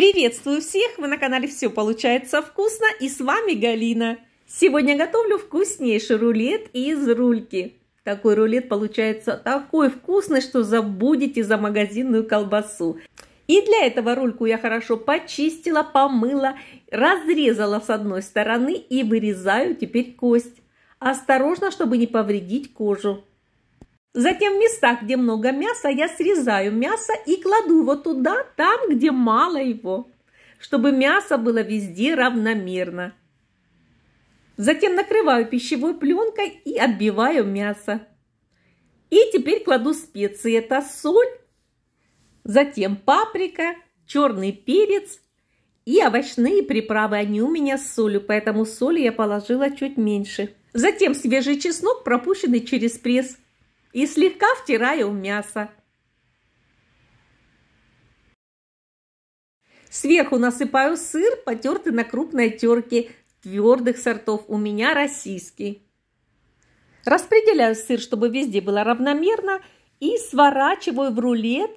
Приветствую всех! Вы на канале «Все получается вкусно» и с вами Галина. Сегодня готовлю вкуснейший рулет из рульки. Такой рулет получается такой вкусный, что забудете за магазинную колбасу. И для этого рульку я хорошо почистила, помыла, разрезала с одной стороны и вырезаю теперь кость. Осторожно, чтобы не повредить кожу. Затем в местах, где много мяса, я срезаю мясо и кладу его туда, там, где мало его, чтобы мясо было везде равномерно. Затем накрываю пищевой пленкой и отбиваю мясо. И теперь кладу специи. Это соль, затем паприка, черный перец и овощные приправы. Они у меня с солью, поэтому соли я положила чуть меньше. Затем свежий чеснок, пропущенный через пресс и слегка втираю в мясо. Сверху насыпаю сыр, потертый на крупной терке, твердых сортов, у меня российский. Распределяю сыр, чтобы везде было равномерно, и сворачиваю в рулет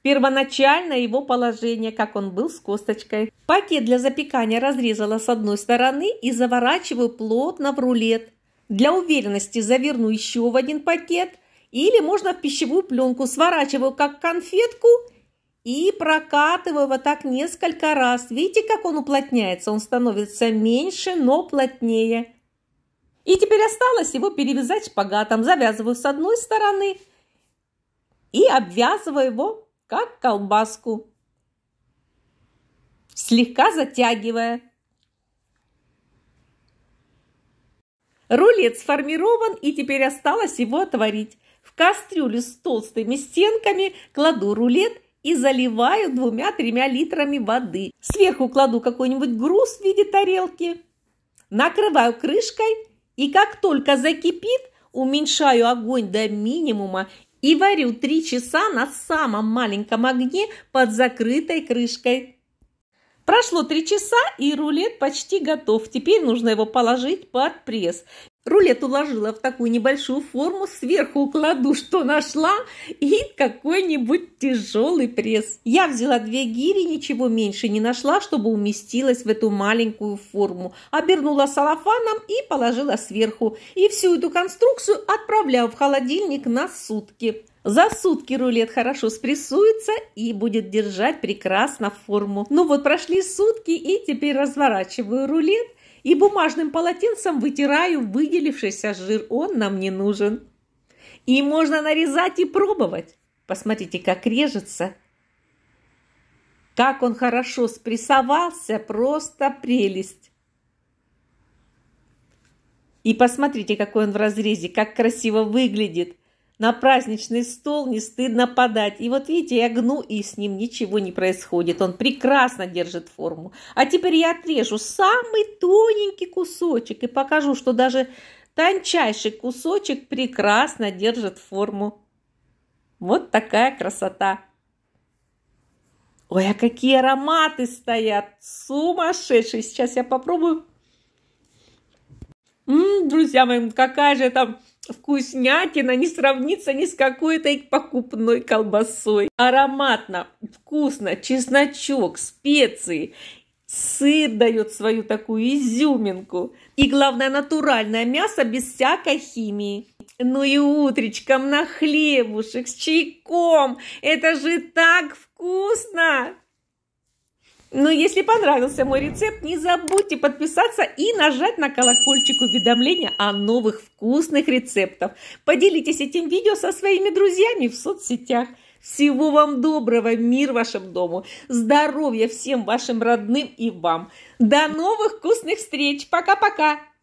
Первоначальное его положение, как он был с косточкой. Пакет для запекания разрезала с одной стороны и заворачиваю плотно в рулет. Для уверенности заверну еще в один пакет или можно в пищевую пленку сворачиваю как конфетку и прокатываю вот так несколько раз. Видите, как он уплотняется? Он становится меньше, но плотнее. И теперь осталось его перевязать шпагатом. Завязываю с одной стороны и обвязываю его как колбаску, слегка затягивая. Рулет сформирован, и теперь осталось его отварить. В кастрюлю с толстыми стенками кладу рулет и заливаю двумя-тремя литрами воды. Сверху кладу какой-нибудь груз в виде тарелки. Накрываю крышкой, и как только закипит, уменьшаю огонь до минимума и варю 3 часа на самом маленьком огне под закрытой крышкой. Прошло три часа, и рулет почти готов. Теперь нужно его положить под пресс. Рулет уложила в такую небольшую форму, сверху укладу что нашла, и какой-нибудь тяжелый пресс. Я взяла две гири, ничего меньше не нашла, чтобы уместилась в эту маленькую форму. Обернула салафаном и положила сверху. И всю эту конструкцию отправляю в холодильник на сутки. За сутки рулет хорошо спрессуется и будет держать прекрасно форму. Ну вот прошли сутки и теперь разворачиваю рулет и бумажным полотенцем вытираю выделившийся жир. Он нам не нужен. И можно нарезать и пробовать. Посмотрите, как режется. Как он хорошо спрессовался, просто прелесть. И посмотрите, какой он в разрезе, как красиво выглядит на праздничный стол не стыдно подать. И вот видите, я гну, и с ним ничего не происходит. Он прекрасно держит форму. А теперь я отрежу самый тоненький кусочек и покажу, что даже тончайший кусочек прекрасно держит форму. Вот такая красота. Ой, а какие ароматы стоят! Сумасшедшие! Сейчас я попробую. М -м, друзья мои, какая же там вкуснятина не сравнится ни с какой-то покупной колбасой. Ароматно, вкусно, чесночок, специи. Сыр дает свою такую изюминку. И главное, натуральное мясо без всякой химии. Ну и утречком на хлебушек с чайком. Это же так вкусно! Ну, если понравился мой рецепт, не забудьте подписаться и нажать на колокольчик уведомления о новых вкусных рецептах. Поделитесь этим видео со своими друзьями в соцсетях. Всего вам доброго, мир вашему дому, здоровья всем вашим родным и вам. До новых вкусных встреч. Пока-пока.